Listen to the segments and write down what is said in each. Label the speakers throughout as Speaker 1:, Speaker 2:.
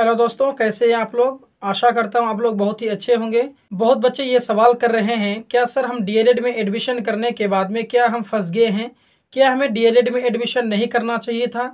Speaker 1: hello दोस्तों कैसे हैं आप लोग आशा करता हूं आप लोग बहुत ही अच्छे होंगे बहुत बच्चे ये सवाल कर रहे हैं क्या सर हम डीएलएड में एडमिशन करने के बाद में क्या हम फंस गए हैं क्या हमें डीएलएड में एडमिशन नहीं करना चाहिए था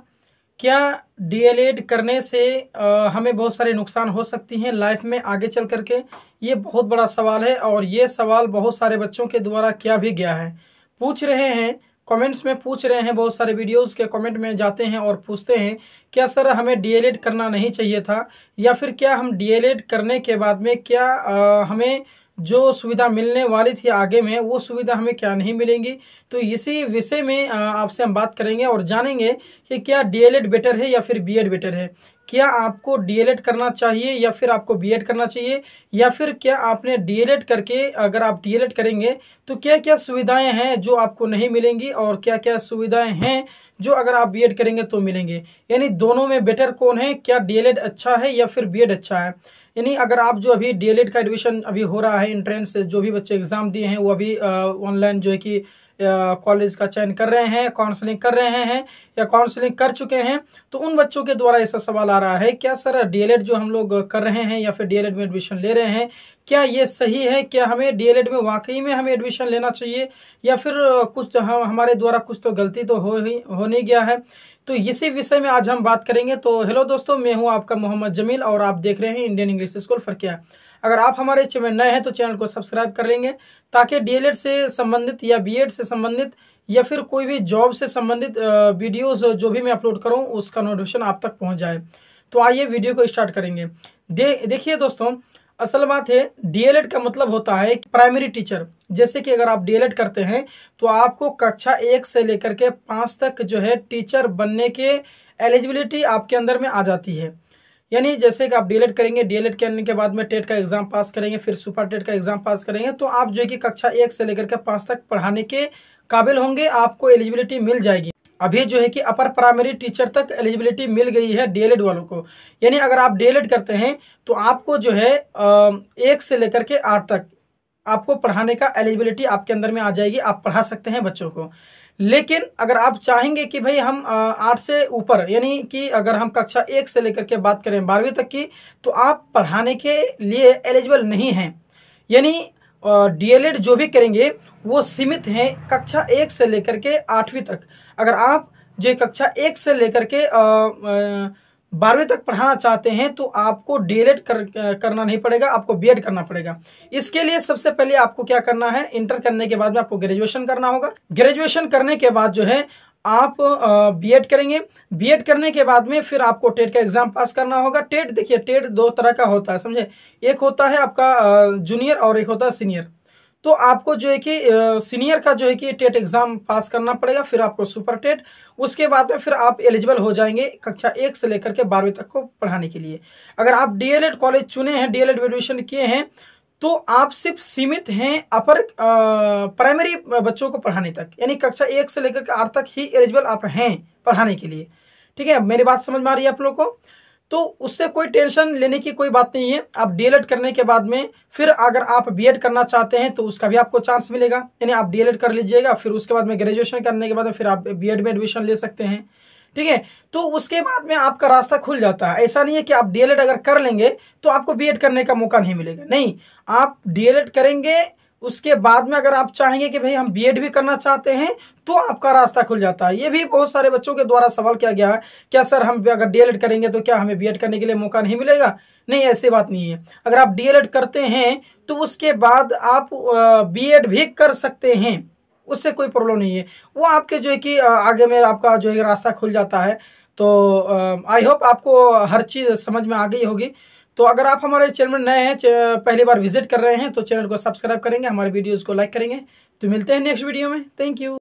Speaker 1: क्या डीएलएड करने से आ, हमें बहुत सारे नुकसान हो सकती हैं लाइफ में आगे चल करके ये बहुत बड़ा सवाल है और ये सवाल बहुत सारे बच्चों के द्वारा किया भी गया है पूछ रहे हैं कमेंट्स में पूछ रहे हैं बहुत सारे वीडियोस के कमेंट में जाते हैं और पूछते हैं क्या सर हमें डी करना नहीं चाहिए था या फिर क्या हम डी करने के बाद में क्या आ, हमें जो सुविधा मिलने वाली थी आगे में वो सुविधा हमें क्या नहीं मिलेंगी तो इसी विषय में आपसे हम बात करेंगे और जानेंगे कि क्या डी बेटर है या फिर बी बेटर है क्या आपको डीएलएड करना चाहिए या फिर आपको बीएड करना चाहिए या फिर क्या आपने डीएलएड करके अगर आप डीएलएड करेंगे तो क्या क्या सुविधाएं हैं जो आपको नहीं मिलेंगी और क्या क्या सुविधाएं हैं जो अगर आप बीएड करेंगे तो मिलेंगे यानी दोनों में बेटर कौन है क्या डीएलएड अच्छा है या फिर बी अच्छा है यानी अगर आप जो अभी डीएलएड का एडमिशन अभी हो रहा है इंट्रेंस जो भी बच्चे एग्ज़ाम दिए हैं वो अभी ऑनलाइन जो है कि कॉलेज का चयन कर रहे हैं काउंसलिंग कर रहे हैं या काउंसलिंग कर चुके हैं तो उन बच्चों के द्वारा ऐसा सवाल आ रहा है क्या सर डीएलएड जो हम लोग कर रहे हैं या फिर डीएलएड में एडमिशन ले रहे हैं क्या ये सही है क्या हमें डीएलएड में वाकई में हमें एडमिशन लेना चाहिए या फिर कुछ तो हम हमारे द्वारा कुछ तो गलती तो हो ही हो नहीं गया है तो इसी विषय में आज हम बात करेंगे तो हेलो दोस्तों मैं हूं आपका मोहम्मद जमील और आप देख रहे हैं इंडियन इंग्लिश स्कूल फरकिया अगर आप हमारे चैनल नए हैं तो चैनल को सब्सक्राइब कर लेंगे ताकि डीएलएड से संबंधित या बीएड से संबंधित या फिर कोई भी जॉब से संबंधित वीडियोस जो भी मैं अपलोड करूँ उसका नोटिफिकेशन आप तक पहुंच जाए तो आइए वीडियो को स्टार्ट करेंगे दे देखिए दोस्तों असल बात है डीएलएड का मतलब होता है प्राइमरी टीचर जैसे कि अगर आप डीएलएड करते हैं तो आपको कक्षा एक से लेकर के पाँच तक जो है टीचर बनने के एलिजिबिलिटी आपके अंदर में आ जाती है यानी जैसे कि आप डीएलएड करेंगे डीएलएड करने के बाद में टेट का एग्जाम पास करेंगे फिर सुपर टेट का एग्जाम पास करेंगे तो आप जो है कि कक्षा एक से लेकर के पांच तक पढ़ाने के काबिल होंगे आपको एलिजिबिलिटी मिल जाएगी अभी जो है कि अपर प्राइमरी टीचर तक एलिजिबिलिटी मिल गई है डीएलएड वालों को यानी अगर आप डीएलएड करते हैं तो आपको जो है एक से लेकर के आठ तक आपको पढ़ाने का एलिजिबिलिटी आपके अंदर में आ जाएगी आप पढ़ा सकते हैं बच्चों को लेकिन अगर आप चाहेंगे कि भाई हम आठ से ऊपर यानी कि अगर हम कक्षा एक से लेकर के बात करें बारहवीं तक की तो आप पढ़ाने के लिए एलिजिबल नहीं हैं यानी डीएलएड जो भी करेंगे वो सीमित हैं कक्षा एक से लेकर के आठवीं तक अगर आप जो कक्षा एक से लेकर के आ, आ, बारहवीं तक पढ़ाना चाहते हैं तो आपको डीएलएड e कर, करना नहीं पड़ेगा आपको बीएड करना पड़ेगा इसके लिए सबसे पहले आपको क्या करना है इंटर करने के बाद में आपको ग्रेजुएशन करना होगा ग्रेजुएशन करने के बाद जो है आप बीएड करेंगे बीएड करने के बाद में फिर आपको टेट का एग्जाम पास करना होगा टेट देखिए टेट दो तरह का होता है समझे एक होता है आपका जूनियर और एक होता है सीनियर तो आपको जो है कि सीनियर का जो है कि टेट एग्जाम पास करना पड़ेगा फिर आपको सुपर टेट उसके बाद में फिर आप एलिजिबल हो जाएंगे कक्षा एक से लेकर के बारहवीं तक को पढ़ाने के लिए अगर आप डीएलएड कॉलेज चुने हैं डीएलएड एडमिशन किए हैं तो आप सिर्फ सीमित हैं अपर प्राइमरी बच्चों को पढ़ाने तक यानी कक्षा एक से लेकर के आठ तक ही एलिजिबल आप हैं पढ़ाने के लिए ठीक है मेरी बात समझ में आ रही है आप लोग को तो उससे कोई टेंशन लेने की कोई बात नहीं है आप डीएलएड करने के बाद में फिर अगर आप बीएड करना चाहते हैं तो उसका भी आपको चांस मिलेगा यानी आप डीएलएड कर लीजिएगा फिर उसके बाद में ग्रेजुएशन करने के बाद फिर आप बीएड में एडमिशन ले सकते हैं ठीक है तो उसके बाद में आपका रास्ता खुल जाता है ऐसा नहीं है कि आप डीएलएड अगर कर लेंगे तो आपको बीएड करने का मौका नहीं मिलेगा नहीं आप डीएलएड करेंगे उसके बाद में अगर आप चाहेंगे कि भाई हम बीएड भी करना चाहते हैं तो आपका रास्ता खुल जाता है ये भी बहुत सारे बच्चों के द्वारा सवाल किया गया है क्या सर हम अगर डीएलएड करेंगे तो क्या हमें बीएड करने के लिए मौका नहीं मिलेगा नहीं ऐसी बात नहीं है अगर आप डीएलएड करते हैं तो उसके बाद आप बी भी कर सकते हैं उससे कोई प्रॉब्लम नहीं है वो आपके जो है कि आगे में आपका जो है रास्ता खुल जाता है तो आई होप आपको हर चीज़ समझ में आ गई होगी तो अगर आप हमारे चैनल में नए हैं पहली बार विजिट कर रहे हैं तो चैनल को सब्सक्राइब करेंगे हमारे वीडियोज़ को लाइक करेंगे तो मिलते हैं नेक्स्ट वीडियो में थैंक यू